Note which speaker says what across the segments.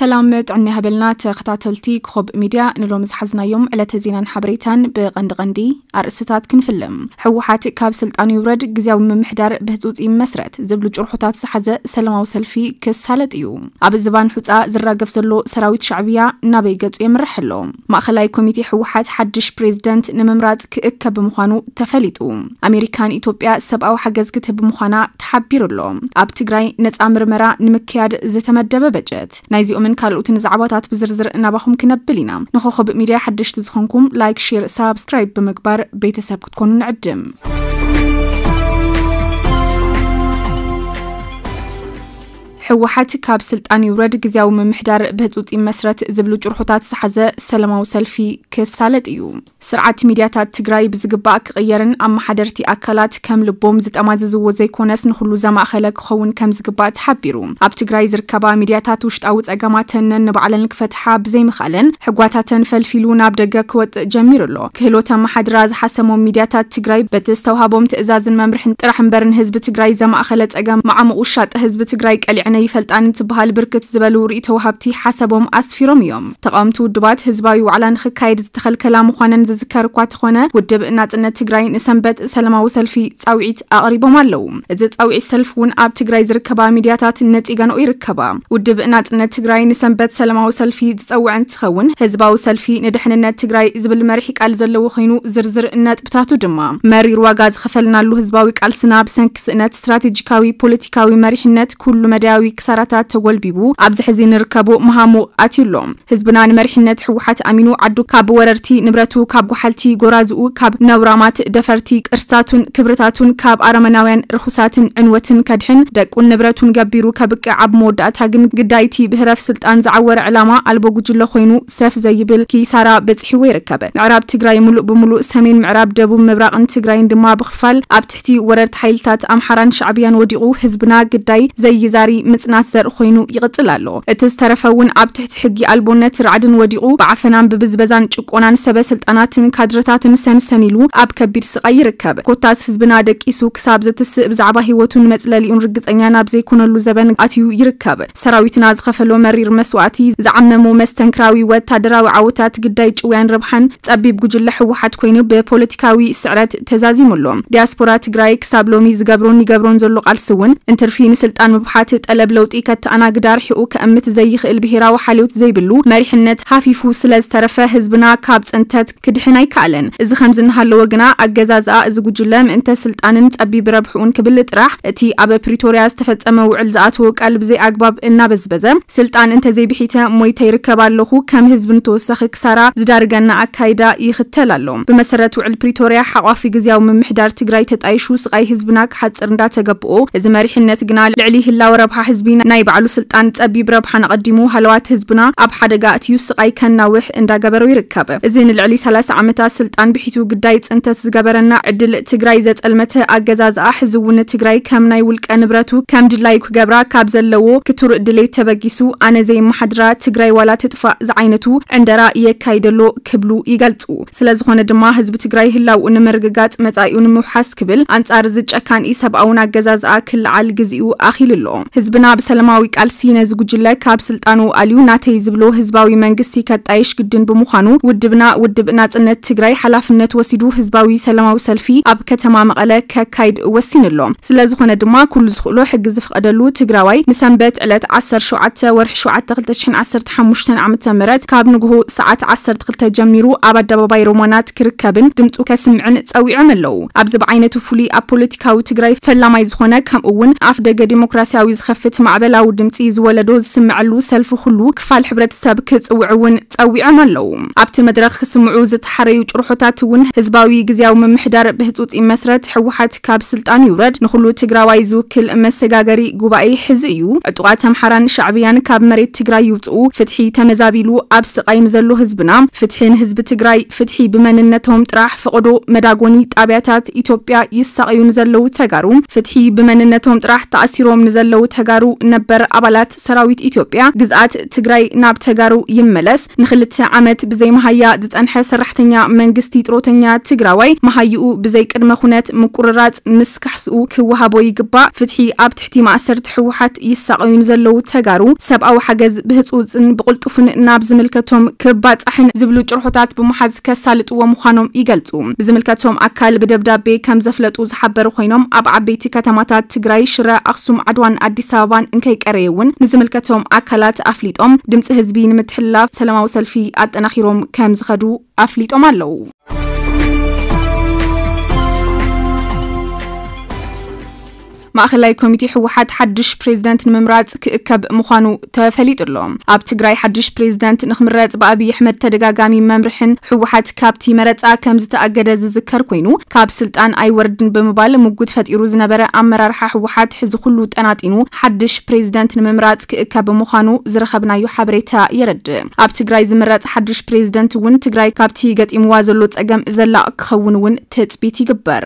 Speaker 1: ሰላም ጥዕኒ ሃበልና ተኸታተልቲ ክኸብ ሚድያ ንሎም ዝሓዝናዮም ዕለተ ዜናን ሓበሬታን ብቐንዲ ቐንዲ ኣርእስታት ክንፍልም ሕወሓት ካብ ስልጣን ይውረድ ግዜያዊ ምምሕዳር ብህፁፅ መስረት ዝብሉ ጭርሑታት ዝሓዘ ሰላማዊ ሰልፊ ክሳለጥ እዩ ኣብ ዝባን ሑፃ ዝራገፍ ዘሎ ሰራዊት ሻዕብያ ናበይ ገጹ የምርሕ ኣሎ ማእኸላይ ኮሚቴ ሕወሓት ሓድሽ ፕሬዚደንት ንምምራፅ ክእከብ ብምዃኑ ተፈሊጡ ኣሜሪካን ኢትዮጵያ ሰብኣዊ ሓገዝ ክትህብ ብምዃና ተሓቢሩ ኣሎ ኣብ ትግራይ ነፃ ምርመራ ንምክያድ ዝተመደበ በጀት ናይዚኦም ምን ካልኦትን ዛዕባታት ብዝርዝር እናባኹም ክነብል ኢና ንኸኸብእ ሚድያ ሓደሽቲ ዝኾንኩም ላይክ ሼር ሳብስክራይብ ብምግባር ቤተሰብ ክትኮኑ ንዕድም ሕወሓት ካብ ስልጣን ይውረድ ግዜያዊ ምምሕዳር ብህፁፅ መስረት ዝብሉ ጭርሑታት ዝሓዘ ሰላማዊ ሰልፊ ክሳለጥ እዩ ስርዓት ሚድያታት ትግራይ ብዝግባእ ክቕየርን ኣመሓደርቲ ኣካላት ከም ልቦም ዝጠማዘዝዎ ዘይኮነስ ንኩሉ ዘማእኸለ ክኸውን ከም ዝግባእ ተሓቢሩ ኣብ ትግራይ ዝርከባ ሚድያታት ውሽጣዊ ፀገማተንን ንባዕለን ክፈትሓ ብዘይምኽኣለን ሕጓታተን ፈልፊሉ ናብ ደገ ክወፅእ ጀሚሩ ኣሎ ክህሎት ኣመሓድራ ዝሓሰሞም ሚድያታት ትግራይ በቲ ዝተውሃቦም ትእዛዝን መምርሕን ጥራሕ እምበርን ህዝቢ ትግራይ ዘማእኸለ ፀገም ማዓሙቕ ውሻጢ ህዝቢ ትግራይ ቀሊዕነ ናይ ፈልጣን እትበሃል ብርክት ዝበሉ ርእቶ ወሃብቲ ሓሰቦም ኣስፊሮም እዮም ተቃውምቲ ውድባት ህዝባዊ ዋዕላ ንክካየድ ዝተኸልከላ ምዃነን ዝዝከር እኳ ተኾነ ውድብ ናፅነት ትግራይ ንሰንበት ሰላማዊ ሰልፊ ፃውዒት ኣቕሪቦም ኣለው እዚ ፃውዒት ሰልፊ እውን ኣብ ትግራይ ዝርከባ ሚድያታት ነፂገንኡ ይርከባ ውድብ ናፅነት ትግራይ ንሰንበት ሰላማዊ ሰልፊ ዝፀውዕ እንትኸውን ህዝባዊ ሰልፊ ንድሕንነት ትግራይ ዝብል መሪሒ ቃል ዘለዎ ኮይኑ ዝርዝር ነጥብታቱ ድማ መሪር ዋጋ ዝኸፈልናሉ ህዝባዊ ቃልስና ብሰንኪ ስእነት ስትራቴጂካዊ ፖለቲካዊ መሪሕነት ኩሉ መዳያዊ ክሳራታት ተጎልቢቡ ኣብዚ ሕዚ ንርከቡ መሃሙ ኣትዩሎ ህዝብና ንመሪሕነት ሕወሓት ኣሚኑ ዓዱ ካብ ወረርቲ ንብረቱ ካብ ጓሓልቲ ጎራዝኡ ካብ ነብራማት ደፈርቲ ቅርስታቱን ክብርታቱን ካብ ኣረመናውያን ርኩሳትን ዕንወትን ከድሕን ደቁን ንብረቱን ገቢሩ ከብቅዕ ኣብ መወዳእታ ግን ግዳይቲ ብህረፍ ስልጣን ዝዓወረ ዕላማ ኣልቦ ጉጅለ ኮይኑ ሰፍ ዘይብል ኪሳራ በፂሕዎ ይርከበ ምዕራብ ትግራይ ሙሉእ ብምሉእ ሰሜን ምዕራብ ደቡብ ምብራቕን ትግራይን ድማ ብክፋል ኣብ ትሕቲ ወረርቲ ሓይልታት ኣምሓራን ሻዕብያን ወዲቑ ህዝብና ግዳይ ዘይዛሪ ምጽናት ዘርኢ ኮይኑ ይቕጽል ኣሎ እቲ ዝተረፈ እውን ኣብ ትሕቲ ሕጊ ኣልቦነት ርዓድን ወዲቑ ብዓፈናን ብብዝበዛን ጭቆናን ሰበስልጣናትን ካድረታትን ሰንሰን ኢሉ ኣብ ከቢድ ስቃይ ይርከብ ኮታስ ህዝብና ደቂሱ ክሳብ ዘትስእ ብዛዕባ ሂወቱን መፅለሊኡን ርግፀኛ ናብ ዘይኮነሉ ዘበን ኣትዩ ይርከብ ሰራዊትና ዝኸፈሎ መሪር መስዋእቲ ዝዓመሞ መስተንክራዊ ወታደራዊ ዓወታት ግዳይ ጭውያን ረብሓን ፀቢብ ጉጅለ ሕወሓት ኮይኑ ብፖለቲካዊ ስዕረት ተዛዚሙሎም ዲያስፖራ ትግራይ ክሳብ ሎሚ ዝገብሮን ይገብሮን ዘሎ ቃልሲ እውን እንትርፊ ንስልጣን ምብሓት ጠለ قلب لوطي كت أنا قدار حقو كأمت زيخ البهيرا وحاليوت زي بلو مريحنت حافيفو سلاز ترفا هزبنا كابز انتت كدحناي كالن إذا خمزن هالو وقنا أجزاز آ إذا جلام انت سلطان تقبي بربحون كبل تراح تي أبا بريتوريا استفت أما وعل زعتو قلب زي أقباب إنا بزبزة سلطان انت زي بحيتا موي تيركب اللخو كم هزبن توسخ كسارة زدارقنا أكايدا يختل اللهم بمسرة وعل بريتوريا حقافي قزياو من محدار تقراي تتأيشو سقاي هزبناك حد ارندا تقبقو قنا لعليه ህዝቢ ናይ ባዕሉ ስልጣን ፀቢብ ረብሓን ኣቐዲሙ ሃለዋት ህዝብና ኣብ ሓደጋ እትዩ ስቃይ ከናውሕ እንዳገበሩ ይርከብ እዚ ንልዕሊ 30 ዓመታት ስልጣን ብሒቱ ግዳይ ፅንተት ዝገበረና ዕድል ትግራይ ዘፀልመተ ኣገዛዝኣ እውን ትግራይ ከም ናይ ውልቀ ንብረቱ ከም ድላይ ክገብራ ካብ ዘለዎ ክቱር ድሌት ተበጊሱ ኣነ ዘይመሓድራ ትግራይ ዋላ ትጥፋእ ዝዓይነቱ ዕንደራ የካይደሎ ክብሉ ይገልፁ ስለዝኾነ ድማ ህዝቢ ትግራይ ህላውኡ ንምርግጋፅ መጻኢኡ ንምውሓስ ክብል ኣንጻር ዝጨካንኢ ሰብኣውን ኣገዛዝኣ ክልዓል ግዜኡ ኣኺሉ ኣሎ ህዝቢ ብናብ ሰላማዊ ቃልሲ ነዚ ጉጅለ ካብ ስልጣኑ ኣልዩ ናተይ ዝብሎ ህዝባዊ መንግስቲ ከጣይሽ ግድን ብምዃኑ ውድብና ውድብ ናጽነት ትግራይ ሓላፍነት ወሲዱ ህዝባዊ ሰላማዊ ሰልፊ ኣብ ከተማ መቐለ ከካይድ ወሲን ኣሎ ስለዝኾነ ድማ ኩሉ ዝኽእሎ ሕጊ ዝፍቐደሉ ትግራዋይ ንሰንበት ዕለት 17 ወርሒ 7 2015 ዓ ም ካብ ንግሆ ሰዓት 12 ጀሚሩ ኣብ ኣደባባይ ሮማናት ክርከብን ድምፁ ከስምዕን ፀዊዖም ኣለዉ ኣብዚ ብዓይነቱ ፍሉይ ኣብ ፖለቲካዊ ትግራይ ፈላማይ ዝኾነ ከምኡ እውን ኣፍ ደገ ዲሞክራሲያዊ ዝኸፍት ምልክት ማዕበላዊ ድምፂ ዝወለዶ ዝስምዐሉ ሰልፊ ኩሉ ክፋል ሕብረተሰብ ክፅውዕ እውን ፀዊዖም ኣለው ኣብቲ መድረክ ክስምዑ ዝተሓረዩ ጭርሖታት እውን ህዝባዊ ግዜያዊ ምምሕዳር ብህፁፅ መስረት ሕወሓት ካብ ስልጣን ይውረድ ንኩሉ ትግራዋይ ዝውክል መሰጋገሪ ጉባኤ ሕዚ እዩ ዕጡቃት ኣምሓራን ሻዕብያን ካብ መሬት ትግራይ ይውፅኡ ፍትሒ ተመዛቢሉ ኣብ ስቃይን ዘሎ ህዝብና ፍትሒ ንህዝቢ ትግራይ ፍትሒ ብመንነቶም ጥራሕ ፍቕዶ መዳጎኒ ጣብያታት ኢትዮጵያ ይሳቀዩን ዘለው ተጋሩ ፍትሒ ብመንነቶም ጥራሕ ተኣሲሮም ንዘለው ተጋሩ ተጋሩ ነበር አባላት ሰራዊት ኢትዮጵያ ግዝኣት ትግራይ ናብ ተጋሩ ይመለስ ንክልተ ዓመት ብዘይ መሃያ ዝፀንሐ ሰራሕተኛ መንግስቲ ጥሮተኛ ትግራዋይ መሃይኡ ብዘይ ቅድመ ኩነት ምቁርራፅ ምስ ካሕስኡ ክወሃቦ ይግባእ ፍትሒ ኣብ ትሕቲ ማእሰርቲ ሕወሓት ይሳቀዩን ዘለው ተጋሩ ሰብኣዊ ሓገዝ ብህፁፅን ብቅልጡፍን ናብ ዝምልከቶም ክባፃሕን ዝብሉ ጭርሖታት ብምሓዝ ከሳልጥዎ ምዃኖም ይገልፁ ብዝምልከቶም ኣካል ብደብዳቤ ከም ዘፍለጡ ዝሓበሩ ኮይኖም ኣብ ዓበይቲ ከተማታት ትግራይ ሽረ፣ ኣክሱም፣ ዓድዋን ኣዲስ ኣበባ ኣበባን እንከይቀረየ እውን ንዝምልከቶም ኣካላት ኣፍሊጦም ድምፂ ህዝቢ ንምትሕልላፍ ሰላማዊ ሰልፊ ኣጠናኺሮም ከም ዝኸዱ ኣፍሊጦም ኣለዉ ማእኸላይ ኮሚቴ ሕወሓት ሓድሽ ፕሬዚደንት ንምምራፅ ክእከብ ምዃኑ ተፈሊጡ ኣሎ ኣብ ትግራይ ሓድሽ ፕሬዚደንት ንክምረፅ ብኣብዪ ኣሕመድ ተደጋጋሚ መምርሕን ሕወሓት ካብቲ መረፃ ከም ዝተኣገደ ዝዝከር ኮይኑ ካብ ስልጣን ኣይወርድን ብምባል ምጉድ ፈጢሩ ዝነበረ ኣመራርሓ ሕወሓት ሕዚ ኩሉ ጠናጢኑ ሓድሽ ፕሬዚደንት ንምምራፅ ክእከብ ምዃኑ ዝረኸብናዮ ሓበሬታ የረድእ ኣብ ትግራይ ዝምረፅ ሓድሽ ፕሬዚደንት እውን ትግራይ ካብቲ ገጢምዋ ዘሎ ፀገም ዘላቕ ክኸውን እውን ትፅቢት ይግበር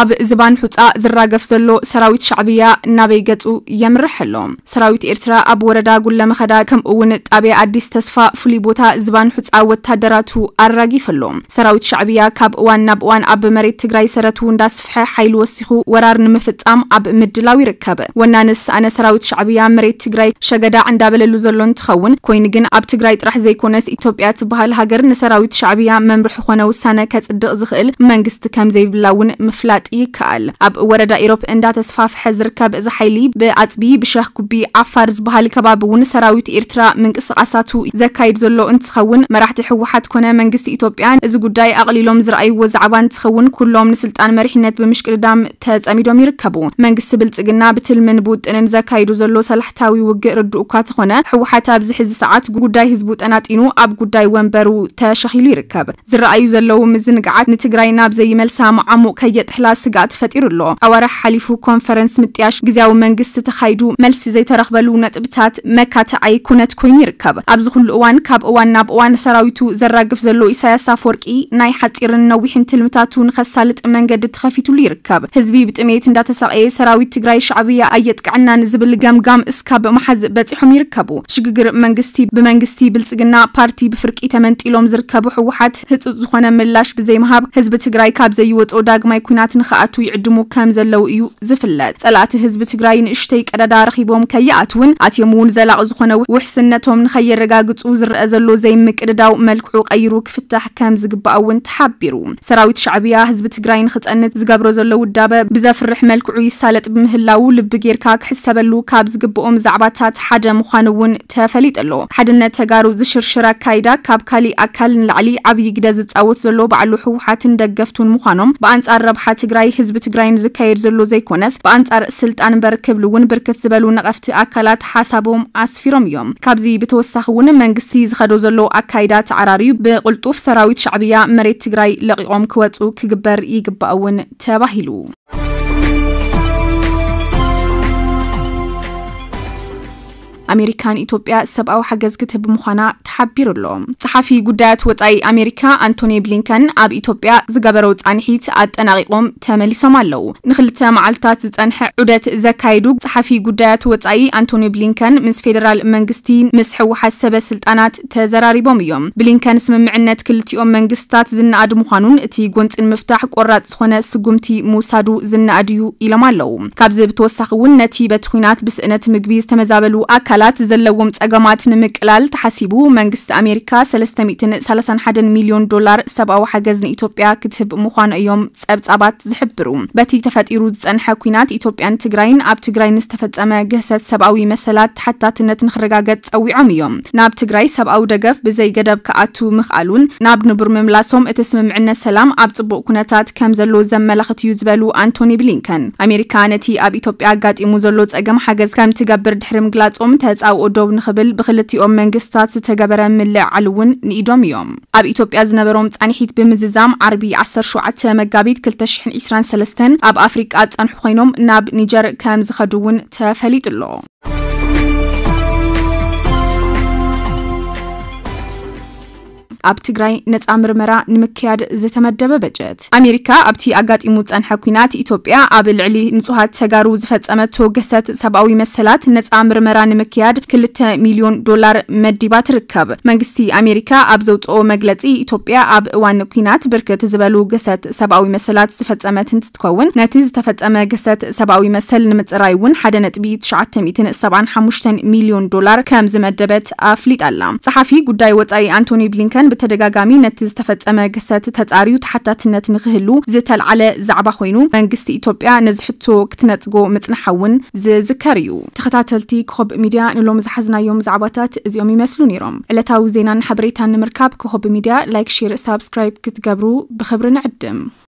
Speaker 1: ኣብ ዝባን ሑፃ ዝራገፍ ዘሎ ሰራዊት ሻዕብያ ናበይ ገፁ የምርሕ ኣሎ ሰራዊት ኤርትራ ኣብ ወረዳ ጉለ መኸዳ ከምኡ እውን ጣብያ ኣዲስ ተስፋ ፍሉይ ቦታ ዝባን ሑፃ ወታደራቱ ኣራጊፍ ኣሎ ሰራዊት ሻዕብያ ካብ እዋን ናብ እዋን ኣብ መሬት ትግራይ ሰረቱ እንዳስፍሐ ሓይሊ ወሲኹ ወራር ንምፍፃም ኣብ ምድላው ይርከብ ወናንስ ኣነ ሰራዊት ሻዕብያ መሬት ትግራይ ሸገዳ እንዳበለሉ ዘሎ እንትኸውን ኮይኑ ግን ኣብ ትግራይ ጥራሕ ዘይኮነስ ኢትዮጵያ ትበሃል ሃገር ንሰራዊት ሻዕብያ መምርሒ ኮነ ውሳነ ከፅድቕ ዝኽእል መንግስቲ ከም ዘይብላ እውን ምፍላጥ مفلات يكال اب وردا ايروب اندا تسفاف حزر كاب از حيلي باطبي بشاه كوبي عفارز بهالي كباب ون سراويت ارترا من قصاصاتو زكايد زلو انت خون مرحت حوحات كنا منجست ايتوبيا از غداي اقليلوم زراي وزعبان تخون كلهم نسلطان مريحنت بمشكل دام تزاميدوم يركبو منجس بلصقنا بتل منبوت إن زكايد زلو صلحتاوي وغ ردو كات خونا حوحات ابز حز ساعات غداي حزبوت اناطينو اب غداي ونبرو تشخيلو يركب زراي زلو مزنقعات نتغراي ناب زي ملسام عمو كيت حلا ስጋት ፈጢሩ ኣሎ ኣዋርሕ ሓሊፉ ኮንፈረንስ ምጥያሽ ግዜያዊ መንግስቲ ተኻይዱ መልሲ ዘይተረኽበሉ ነጥብታት መካተዓይ ኩነት ኮይኑ ይርከብ ኣብዚ ኩሉ እዋን ካብ እዋን ናብ እዋን ሰራዊቱ ዘራግፍ ዘሎ ኢሳያስ ኣፈወርቂ ናይ ሓፂርን ነዊሕን ትልምታቱ ንኸሳልጥ መንገዲ ተኸፊትሉ ይርከብ ህዝቢ ብጥሜት እንዳተሳቀየ ሰራዊት ትግራይ ሻዕብያ ኣየጥቅዕና ንዝብል ገምጋም እስካብ መሓዝ በፂሖም ይርከቡ ሽግግር መንግስቲ ብመንግስቲ ብልፅግና ፓርቲ ብፍርቂ ተመንጢሎም ዝርከቡ ህወሓት ህፁፅ ዝኾነ ምላሽ ብዘይምሃብ ህዝቢ ትግራይ ካብ ዘይወፅኦ ዳግማይ ኩናት ንኽኣቱ ይዕድሙ ከም ዘለው እዩ ዝፍለጥ ጸላእቲ ህዝቢ ትግራይ ንእሽተይ ቀዳዳ ረኺቦም ከይኣትውን ኣትዮም እውን ዘላቕ ዝኾነ ውሕስነቶም ንኸየረጋግፁ ዝረአ ዘሎ ዘይምቅድዳው መልክዑ ቀይሩ ክፍታሕ ከም ዝግባእ እውን ተሓቢሩ ሰራዊት ሻዕብያ ህዝቢ ትግራይ ንክፀንት ዝገብሮ ዘሎ ውዳበ ብዘፍርሕ መልክዑ ይሳለጥ ብምህላው ልቢ ጌርካ ክሕሰበሉ ካብ ዝግብኦም ዛዕባታት ሓደ ምዃኑ እውን ተፈሊጥ ኣሎ ሓድነት ተጋሩ ዝሽርሽር ኣካይዳ ካብ ካሊእ ኣካል ንላዕሊ ዓብዪ ግደ ዝፃወት ዘሎ ባዕሉ ህወሓትን ደገፍቱን ምዃኖም ብኣንጻር ረብሓ ትግራይ ትግራይ ህዝቢ ትግራይን ንዝካየድ ዘሎ ዘይኮነስ ብኣንጻር ስልጣን በርክብ እውን ብርክት ዝበሉ ነቐፍቲ ኣካላት ሓሳቦም ኣስፊሮም እዮም ካብዚ ብተወሳኺ እውን መንግስቲ ዝኸዶ ዘሎ ኣካይዳ ተዓራርዩ ብቕልጡፍ ሰራዊት ሻዕብያ መሬት ትግራይ ለቒቖም ክወፁ ክግበር ይግባእ እውን ተባሂሉ ኣሜሪካን ኢትዮጵያ ሰብኣዊ ሓገዝ ክትህብ ምዃና ተሓቢሩ ኣሎ ፀሓፊ ጉዳያት ወፃኢ ኣሜሪካ ኣንቶኒ ብሊንከን ኣብ ኢትዮጵያ ዝገበረው ፃንሒት ኣጠናቂቆም ተመሊሶም ኣለው ንክልተ መዓልትታት ዝፀንሐ ዑደት ዘካይዱ ፀሓፊ ጉዳያት ወፃኢ ኣንቶኒ ብሊንከን ምስ ፌደራል መንግስቲ ምስ ሕወሓት ሰበ ስልጣናት ተዘራሪቦም እዮም ብሊንከን ስምምዕነት ክልቲኦም መንግስትታት ዝነኣድ ምዃኑን እቲ ጎንፅን ምፍታሕ ቆራፅ ዝኾነ ስጉምቲ ምውሳዱ ዝነኣድዩ ኢሎም ኣለው ካብዚ ብተወሳኺ እውን ነቲ በቲ ኩናት ብስእነት ምግቢ ዝተመዛበሉ ኣካል أكلات زلوم نمك نمقلال تحسبه منجست أمريكا سلست ميتين سلسان حدن مليون دولار سبعة وحجزن إيطاليا كتب مخان أيام سبت أبات زحبرهم بتي تفت إيروز أن حكينات إيطاليا تجرين أب تجرين استفدت أما جهزت سبعوي مسلات حتى تنت نخرجات أو عم يوم ناب تجري سبعة ودقف بزي جدب كأتو مخالون ناب نبر مملاسهم اتسم معنا سلام أب تبق كناتات كم زلو زم لخت يزبلو أنتوني بلينكن أمريكا نتي أب إيطاليا قد إموزلوت أجم حجز كم تجبر دحرم قلات أم ተፃውኡ ዶብ ንኽብል ብክልቲኦም መንግስትታት ዝተገበረ ምልዕዓል እውን ንኢዶም እዮም ኣብ ኢትዮጵያ ዝነበሮም ፃኒሒት ብምዝዛም ዓርቢ 17 መጋቢት 2023 ኣብ ኣፍሪቃ ፀንሑ ኮይኖም ናብ ኒጀር ከም ዝኸዱ እውን ተፈሊጡ ኣሎ ኣብ ትግራይ ነፃ ምርመራ ንምክያድ ዝተመደበ በጀት ኣሜሪካ ኣብቲ ኣጋጢሙ ዝፀንሐ ኩናት ኢትዮጵያ ኣብ ልዕሊ ንጹሃት ተጋሩ ዝፈጸመት ተወገሰት ሰብኣዊ መሰላት ነፃ ምርመራ ንምክያድ ክልተ ሚልዮን ዶላር መዲባ ትርከብ መንግስቲ ኣሜሪካ ኣብ ዘውፅኦ መግለፂ ኢትዮጵያ ኣብ እዋን ኩናት ብርክት ዝበሉ ገሰት ሰብኣዊ መሰላት ዝፈጸመት እንትትከውን ነቲ ዝተፈጸመ ገሰት ሰብኣዊ መሰል ንምፅራይ እውን 975 ሚልዮን ዶላር ከም ዝመደበት ኣፍሊጣ ኣላ ፀሓፊ ጉዳይ ወፃኢ ኣንቶኒ ብሊንከን بتدقاقامي نتز تفت اما قسات تتعريو تحتى تنت نغهلو زيتال على زعبا خوينو منقست ايتوبيا نزحتو كتنت قو متنحون زي زكاريو تختاتلتي كخوب ميديا نلو مزحزنا يوم زعباتات زي مسلو نيروم اللتاو زينان حبريتان مركاب كخوب ميديا لايك شير سابسكرايب كتقابرو بخبرنا عدم